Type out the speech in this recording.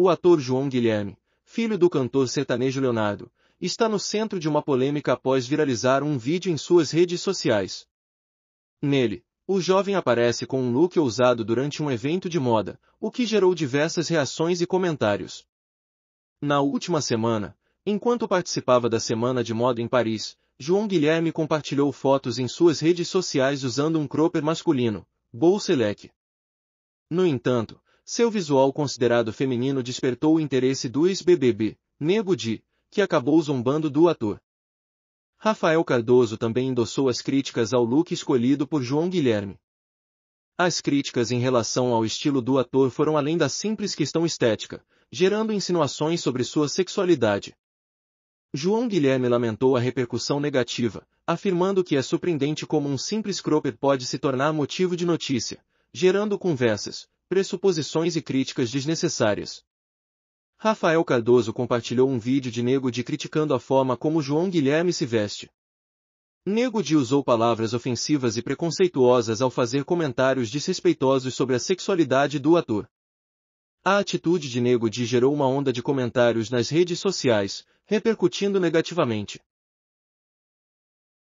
O ator João Guilherme, filho do cantor sertanejo Leonardo, está no centro de uma polêmica após viralizar um vídeo em suas redes sociais. Nele, o jovem aparece com um look ousado durante um evento de moda, o que gerou diversas reações e comentários. Na última semana, enquanto participava da Semana de Moda em Paris, João Guilherme compartilhou fotos em suas redes sociais usando um cropper masculino, bolselec. No entanto, seu visual considerado feminino despertou o interesse do ex-BBB, Nego Di, que acabou zombando do ator. Rafael Cardoso também endossou as críticas ao look escolhido por João Guilherme. As críticas em relação ao estilo do ator foram além da simples questão estética, gerando insinuações sobre sua sexualidade. João Guilherme lamentou a repercussão negativa, afirmando que é surpreendente como um simples cropped pode se tornar motivo de notícia, gerando conversas, pressuposições e críticas desnecessárias. Rafael Cardoso compartilhou um vídeo de Nego de criticando a forma como João Guilherme se veste. Nego de usou palavras ofensivas e preconceituosas ao fazer comentários desrespeitosos sobre a sexualidade do ator. A atitude de Nego de gerou uma onda de comentários nas redes sociais, repercutindo negativamente.